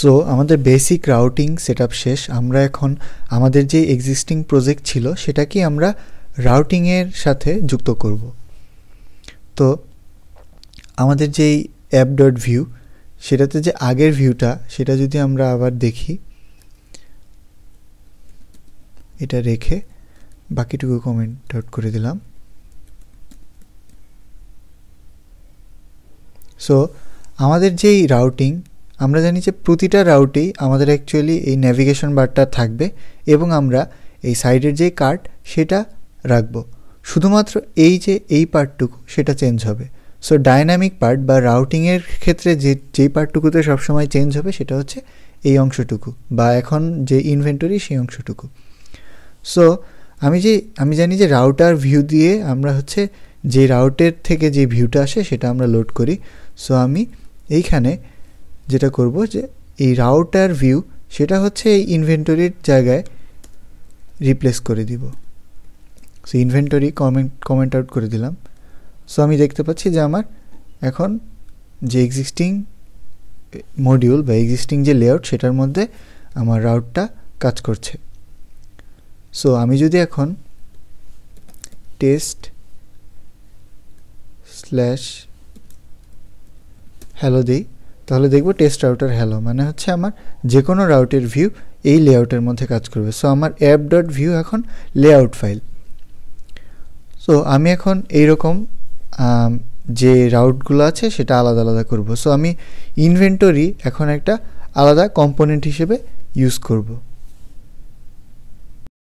so আমাদের basic routing set শেষ আমরা এখন আমাদের যে এক্সিস্টিং প্রজেক্ট ছিল সেটাকে আমরা রাউটিংয়ের সাথে যুক্ত করব তো আমাদের যেই অ্যাপ ডট ভিউ সেটাতে যে আগের ভিউটা সেটা যদি আমরা আবার দেখি এটা রেখে বাকিটুকু কমেন্ট আউট করে দিলাম সো আমাদের যেই রাউটিং আমরা জানি যে প্রতিটা রাউটেই আমাদের অ্যাকচুয়ালি এই ন্যাভিগেশন বারটা থাকবে এবং আমরা এই সাইডের যে কার্ড সেটা রাখবো শুধুমাত্র এই যে এই পার্টটুকু সেটা চেঞ্জ হবে সো ডায়নামিক পার্ট বা রাউটিংয়ের ক্ষেত্রে যে যেই পার্টটুকুতে সবসময় চেঞ্জ হবে সেটা হচ্ছে এই অংশটুকু বা এখন যে ইনভেন্টরি সেই অংশটুকু সো আমি যে আমি জানি যে রাউটার ভিউ দিয়ে আমরা হচ্ছে যে রাউটের থেকে যে ভিউটা আসে সেটা আমরা লোড করি সো আমি এইখানে যেটা করব যে এই রাউটার ভিউ সেটা হচ্ছে এই ইনভেন্টরির জায়গায় রিপ্লেস করে দিব so inventory comment comment out করে দিলাম সো আমি দেখতে পাচ্ছি যে আমার এখন যে এক্সিস্টিং মডিউল বা এক্সিস্টিং যে লেআউট সেটার মধ্যে আমার রাউটটা কাজ করছে সো আমি যদি এখন টেস্ট স্ল্যাশ হ্যালো দিই তাহলে দেখব টেস্ট রাউটার হ্যালো মানে হচ্ছে আমার যে কোনো রাউটের ভিউ এই লেআউটের মধ্যে কাজ করবে সো আমার অ্যাপ ডট ভিউ এখন লেআউট ফাইল সো আমি এখন এইরকম যে রাউটগুলো আছে সেটা আলাদা আলাদা করব সো আমি ইনভেন্টরি এখন একটা আলাদা কম্পোনেন্ট হিসেবে ইউজ করবো